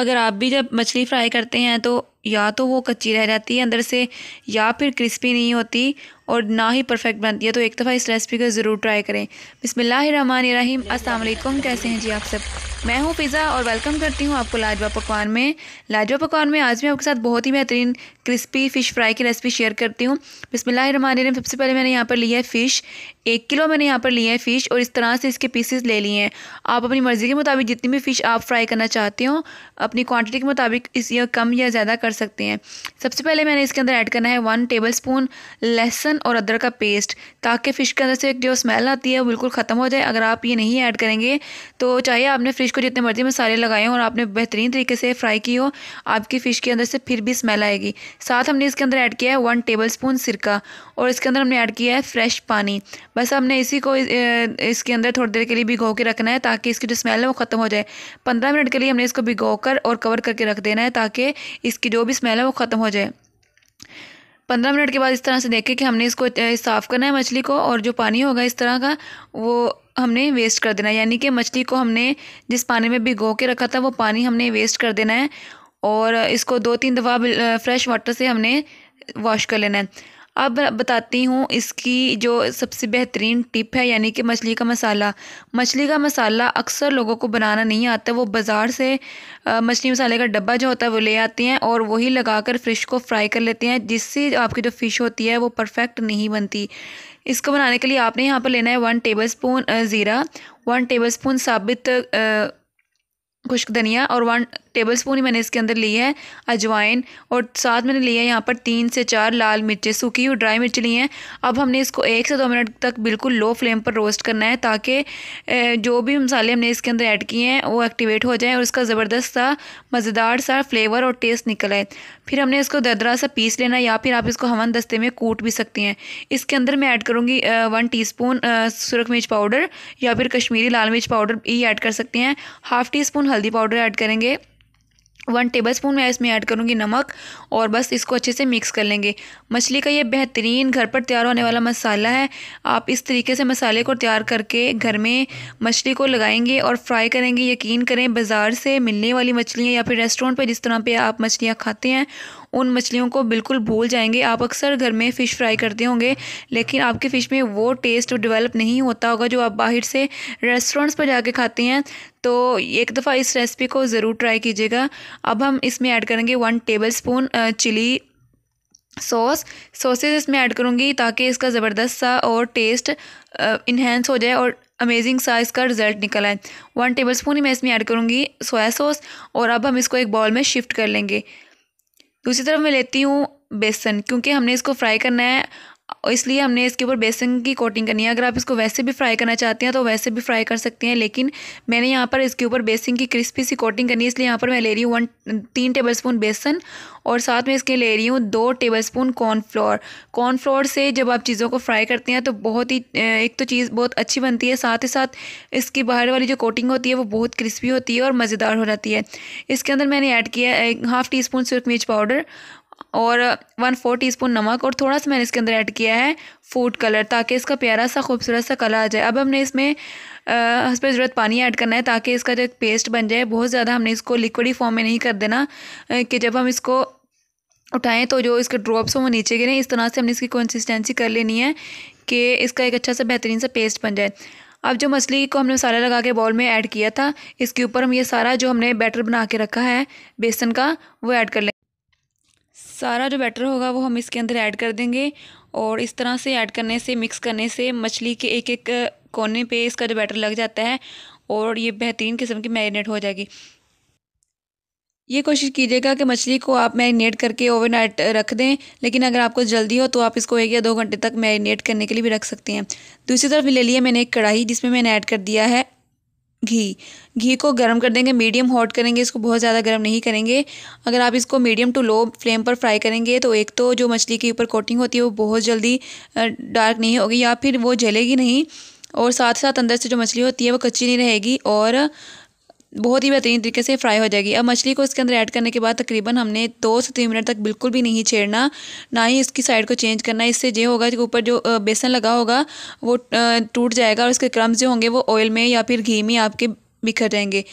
अगर आप भी जब मछली फ्राई करते हैं तो या तो वो कच्ची रह जाती है अंदर से या फिर क्रिस्पी नहीं होती और ना ही परफेक्ट बनती है तो एक दफ़ा इस रेसिपी को ज़रूर ट्राई करें बिसमीम असल कैसे हैं जी आप सब मैं हूँ पिज़्ज़ा और वेलकम करती हूँ आपको लाजवा पकवान में लाजवा पकवान में आज मैं आपके साथ बहुत ही बेहतरीन क्रिस्पी फ़िश फ्राई की रेसिपी शेयर करती हूँ बिसमिल सबसे पहले मैंने यहाँ पर लिया है फ़िश एक किलो मैंने यहाँ पर लिया है फ़िश और इस तरह से इसके पीसेस ले लिए हैं आप अपनी मर्ज़ी के मुताबिक जितनी भी फ़िश आप फ्राई करना चाहते हो अपनी क्वान्टिटी के मुताबिक इस कम या ज़्यादा कर सकते हैं सबसे पहले मैंने इसके अंदर ऐड करना है वन टेबल स्पून लहसन लहसुन और अदरक का पेस्ट ताकि फ़िश के अंदर से जो स्मेल आती है बिल्कुल ख़त्म हो जाए अगर आप ये नहीं ऐड करेंगे तो चाहे आपने फ़िश को जितने मर्ज़ी मसाले लगाए हों और आपने बेहतरीन तरीके से फ्राई की हो आपकी फ़िश के अंदर से फिर भी स्मेल आएगी साथ हमने इसके अंदर ऐड किया है वन टेबल स्पून सिरका और इसके अंदर हमने ऐड किया है फ्रेश पानी बस हमने इसी को इसके अंदर थोड़ी देर के लिए भिगो के रखना है ताकि इसकी जो स्मेल है वो ख़त्म हो जाए पंद्रह मिनट के लिए हमने इसको भिगो कर और कवर करके रख देना है ताकि इसकी जो भी स्मेल है वो ख़त्म हो जाए पंद्रह मिनट के बाद इस तरह से देखें कि हमने इसको साफ़ करना है मछली को और जो पानी होगा इस तरह का वो हमने वेस्ट कर देना है यानी कि मछली को हमने जिस पानी में भिगो के रखा था वो पानी हमने वेस्ट कर देना है और इसको दो तीन दफ़ा फ्रेश वाटर से हमने वॉश कर लेना है अब बताती हूँ इसकी जो सबसे बेहतरीन टिप है यानी कि मछली का मसाला मछली का मसाला अक्सर लोगों को बनाना नहीं आता वो बाज़ार से मछली मसाले का डब्बा जो होता है वो ले आती हैं और वही लगा कर फ़िश को फ्राई कर लेते हैं जिससे आपकी जो फ़िश होती है वो परफेक्ट नहीं बनती इसको बनाने के लिए आपने यहाँ पर लेना है वन टेबल स्पून ज़ीरा वन टेबल स्पून साबित खुश्क धनिया और वन टेबल स्पून ही मैंने इसके अंदर ली है अजवाइन और साथ मैंने लिया है यहाँ पर तीन से चार लाल मिर्चें सूखी हुई ड्राई मिर्च ली हैं अब हमने इसको एक से दो मिनट तक बिल्कुल लो फ्लेम पर रोस्ट करना है ताकि जो भी मसाले हमने इसके अंदर ऐड किए हैं वो एक्टिवेट हो जाएँ और उसका ज़बरदस्त सा मज़ेदार सा फ्लेवर और टेस्ट निकल आए फिर हमने इसको दरदरा सा पीस लेना या फिर आप इसको हवन दस्ते में कूट भी सकती हैं इसके अंदर मैं ऐड करूँगी वन टी स्पून सुरख मिर्च पाउडर या फिर कश्मीरी लाल मिर्च पाउडर ये ऐड कर सकते हैं हाफ़ टी स्पून हल्दी पाउडर ऐड करेंगे वन टेबलस्पून मैं इसमें ऐड करूँगी नमक और बस इसको अच्छे से मिक्स कर लेंगे मछली का ये बेहतरीन घर पर तैयार होने वाला मसाला है आप इस तरीके से मसाले को तैयार करके घर में मछली को लगाएंगे और फ्राई करेंगे यकीन करें बाज़ार से मिलने वाली मछलियाँ या फिर रेस्टोरेंट पर जिस तरह पे आप मछलियाँ खाते हैं उन मछलियों को बिल्कुल भूल जाएंगे आप अक्सर घर में फ़िश फ्राई करते होंगे लेकिन आपकी फ़िश में वो टेस्ट डेवलप नहीं होता होगा जो आप बाहर से रेस्टोरेंट्स पर जाके खाते हैं तो एक दफ़ा इस रेसिपी को ज़रूर ट्राई कीजिएगा अब हम इसमें ऐड करेंगे one tablespoon chilli sauce sausage इसमें ऐड करूँगी ताकि इसका ज़बरदस्त सा और टेस्ट इन्हेंस हो जाए और अमेजिंग सा इसका रिज़ल्ट निकल आए वन टेबल स्पून ही मैं इसमें ऐड करूँगी सोया सॉस और अब हम इसको एक बॉल में शिफ्ट कर लेंगे दूसरी तरफ मैं लेती हूँ बेसन क्योंकि हमने इसको फ्राई करना है और इसलिए हमने इसके ऊपर बेसन की कोटिंग करनी है अगर आप इसको वैसे भी फ्राई करना चाहते हैं तो वैसे भी फ्राई कर सकते हैं लेकिन मैंने यहाँ पर इसके ऊपर बेसन की क्रिस्पी सी कोटिंग करनी है इसलिए यहाँ पर मैं ले रही हूँ वन तीन टेबल स्पून बेसन और साथ में इसके ले रही हूँ दो टेबल स्पून कॉर्नफ्लोर कॉर्नफ्लोर से जब आप चीज़ों को फ्राई करते हैं तो बहुत ही एक तो चीज़ बहुत अच्छी बनती है साथ ही साथ इसकी बाहर वाली जो कोटिंग होती है वो बहुत क्रिस्पी होती है और मज़ेदार हो जाती है इसके अंदर मैंने ऐड किया है हाफ़ टी स्पून सुरख मिर्च पाउडर और वन फोर टीस्पून नमक और थोड़ा सा मैंने इसके अंदर ऐड किया है फूड कलर ताकि इसका प्यारा सा खूबसूरत सा कलर आ जाए अब हमने इसमें उस पर ज़रूरत पानी ऐड करना है ताकि इसका जो पेस्ट बन जाए बहुत ज़्यादा हमने इसको लिक्विड फॉर्म में नहीं कर देना कि जब हम इसको उठाएं तो जो इसके ड्रॉप्स हों वो नीचे गिरें इस तरह से हमने इसकी कंसिस्टेंसी कर लेनी है कि इसका एक अच्छा सा बेहतरीन सा पेस्ट बन जाए अब जो मछली को हमने मसाला लगा के बॉल में ऐड किया था इसके ऊपर हम ये सारा जो हमने बैटर बना के रखा है बेसन का वो ऐड कर लें सारा जो बैटर होगा वो हम इसके अंदर ऐड कर देंगे और इस तरह से ऐड करने से मिक्स करने से मछली के एक एक कोने पे इसका जो बैटर लग जाता है और ये बेहतरीन किस्म की मैरिनेट हो जाएगी ये कोशिश कीजिएगा कि मछली को आप मैरिनेट करके ओवरनाइट रख दें लेकिन अगर आपको जल्दी हो तो आप इसको एक या दो घंटे तक मैरिनेट करने के लिए भी रख सकते हैं दूसरी तरफ ले लिया मैंने एक कढ़ाई जिसमें मैंने ऐड कर दिया है घी घी को गर्म कर देंगे मीडियम हॉट करेंगे इसको बहुत ज़्यादा गर्म नहीं करेंगे अगर आप इसको मीडियम टू लो फ्लेम पर फ्राई करेंगे तो एक तो जो मछली के ऊपर कोटिंग होती है वो बहुत जल्दी डार्क नहीं होगी या फिर वो जलेगी नहीं और साथ साथ अंदर से जो मछली होती है वो कच्ची नहीं रहेगी और बहुत ही बेहतरीन तरीके से फ्राई हो जाएगी अब मछली को इसके अंदर ऐड करने के बाद तकरीबन हमने दो से तीन मिनट तक बिल्कुल भी नहीं छेड़ना ना ही इसकी साइड को चेंज करना इससे ये होगा कि ऊपर जो बेसन लगा होगा वो टूट जाएगा और इसके क्रम्स जो होंगे वो ऑयल में या फिर घी में आपके बिखर जाएंगे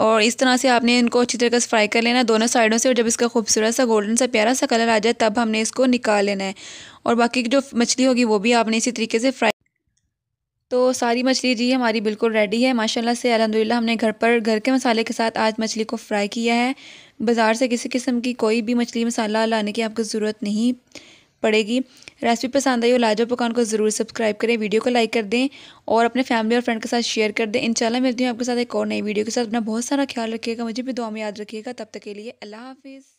और इस तरह से आपने इनको अच्छी तरीके से फ्राई कर लेना है दोनों साइडों से और जब इसका खूबसूरत सा गोल्डन सा प्यारा सा कलर आ जाए तब हमने इसको निकाल लेना है और बाकी जो मछली होगी वो भी आपने इसी तरीके से फ्राई तो सारी मछली जी हमारी बिल्कुल रेडी है माशाल्लाह से अलहमदिल्ला हमने घर पर घर के मसाले के साथ आज मछली को फ्राई किया है बाज़ार से किसी किस्म की कोई भी मछली मसाला लाने की आपको ज़रूरत नहीं पड़ेगी रेसिपी पसंद आई हो लाजो पकान को ज़रूर सब्सक्राइब करें वीडियो को लाइक कर दें और अपने फैमिली और फ्रेंड के साथ शेयर कर दें शाला मिलती हूँ आपके साथ एक और नई वीडियो के साथ अपना बहुत सारा ख्याल रखिएगा मुझे भी दुआ में याद रखिएगा तब तक के लिए अल्लाह हाफिज़